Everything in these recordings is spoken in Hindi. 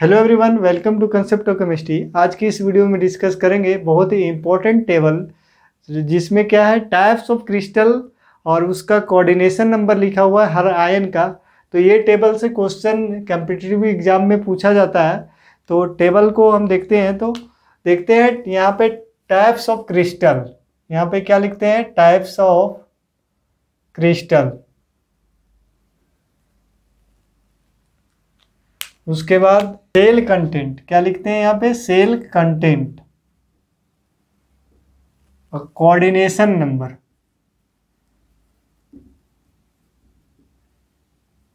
hello everyone welcome to concept of chemistry आज की इस वीडियो में डिस्कस करेंगे बहुत ही इम्पोर्टेंट टेबल जिसमें क्या है टाइप्स ऑफ क्रिस्टल और उसका कोऑर्डिनेशन नंबर लिखा हुआ है हर आयन का तो ये टेबल से क्वेश्चन कम्पिटेटिव एग्जाम में पूछा जाता है तो टेबल को हम देखते हैं तो देखते हैं यहाँ पे टाइप्स ऑफ क्रिस्टल यहाँ पे क्या लिखते हैं टाइप्स ऑफ क्रिस्टल उसके बाद सेल कंटेंट क्या लिखते हैं यहाँ पे सेल कंटेंट और कोऑर्डिनेशन नंबर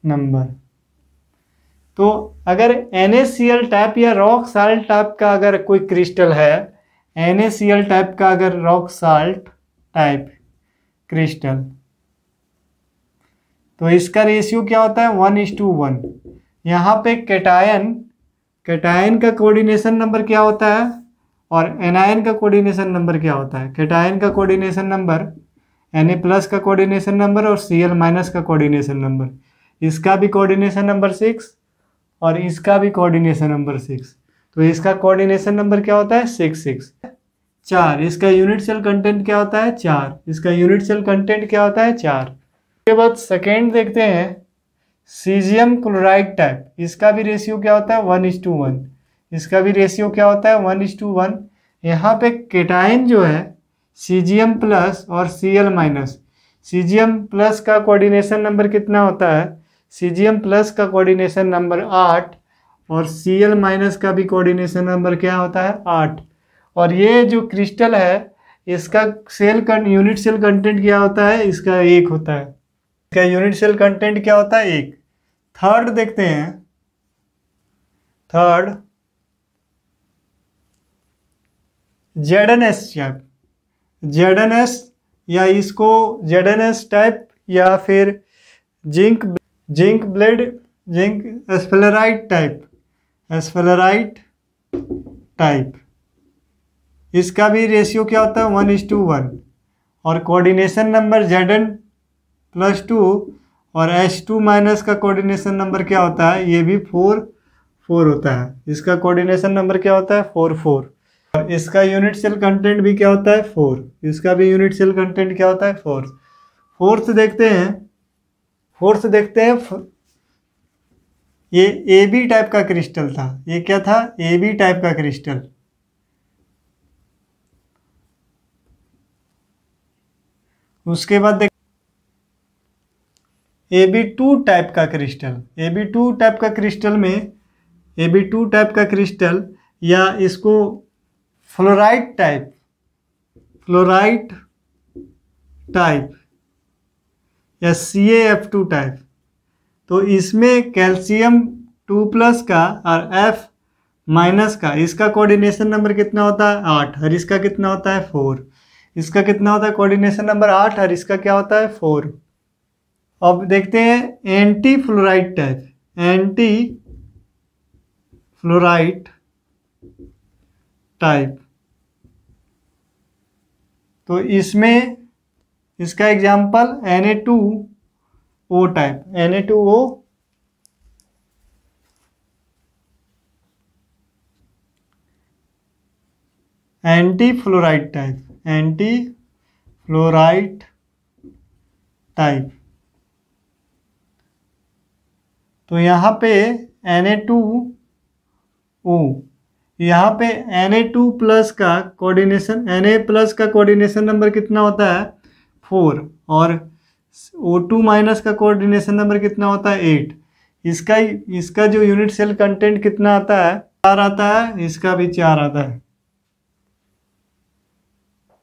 नंबर तो अगर एन टाइप या रॉक साल्ट टाइप का अगर कोई क्रिस्टल है एन टाइप का अगर रॉक साल्ट टाइप क्रिस्टल तो इसका रेशियो क्या होता है वन इज टू वन यहाँ पे कैटायन कैटायन का कोऑर्डिनेशन नंबर क्या होता है और एनायन का कोऑर्डिनेशन नंबर क्या होता है कैटायन का coordination number N A plus का कोऑर्डिनेशन नंबर और सी एल माइनस का कोऑर्डिनेशन नंबर इसका भी कोऑर्डिनेशन नंबर सिक्स और इसका भी कोऑर्डिनेशन नंबर सिक्स तो इसका कोऑर्डिनेशन नंबर क्या होता है सिक्स सिक्स चार इसका यूनिट सेल कंटेंट क्या होता है चार इसका यूनिट सेल कंटेंट क्या होता है चार उसके बाद सेकेंड देखते हैं सीजियम क्लोराइड टाइप इसका भी रेशियो क्या होता है वन इज टू वन इसका भी रेशियो क्या होता है वन इज टू वन यहाँ पे केटाइन जो है सीजियम प्लस और C L minus caesium plus का कोऑर्डिनेशन नंबर कितना होता है सीजियम प्लस का कोऑर्डिनेशन नंबर आठ और सी एल माइनस का भी कोऑर्डिनेशन नंबर क्या होता है आठ और ये जो क्रिस्टल है इसका सेल कन यूनिट सेल कंटेंट क्या होता है इसका एक होता है इसका यूनिट सेल कंटेंट क्या होता है एक थर्ड देखते हैं third Z N S type Z N S या इसको जेड एन एस टाइप या फिर zinc zinc blende zinc sphalerite type sphalerite type इसका भी रेशियो क्या होता है वन इज टू वन और coordination number Z N plus two और H2 माइनस का कोऑर्डिनेशन नंबर क्या होता है ये भी फोर फोर होता है इसका कोऑर्डिनेशन नंबर क्या होता है फोर फोर और इसका यूनिट सेल कंटेंट भी क्या होता है फोर इसका भी यूनिट सेल कंटेंट क्या होता है फोर फोर्थ देखते हैं फोर्थ देखते हैं ये ए बी टाइप का क्रिस्टल था ये क्या था ए बी टाइप का क्रिस्टल उसके बाद देख ए बी टू टाइप का crystal A B two type का क्रिस्टल में ए बी टू टाइप का क्रिस्टल या इसको फ्लोराइड टाइप फ्लोराइड टाइप या सी एफ टू टाइप तो इसमें कैल्शियम टू प्लस का और एफ माइनस का इसका कोऑर्डिनेशन नंबर कितना होता है आठ और इसका कितना होता है फोर इसका कितना होता है कोऑर्डिनेशन नंबर आठ और इसका क्या होता है फोर अब देखते हैं anti fluoride type anti fluoride type तो इसमें इसका example N A two O type N A two O anti fluoride type anti fluoride type तो यहाँ पे Na2O यहाँ पे Na2 प्लस का कोऑर्डिनेशन Na प्लस का कोऑर्डिनेशन नंबर कितना होता है फोर और O2 माइनस का कोऑर्डिनेशन नंबर कितना होता है एट इसका इसका जो यूनिट सेल कंटेंट कितना आता है चार आता है इसका भी चार आता है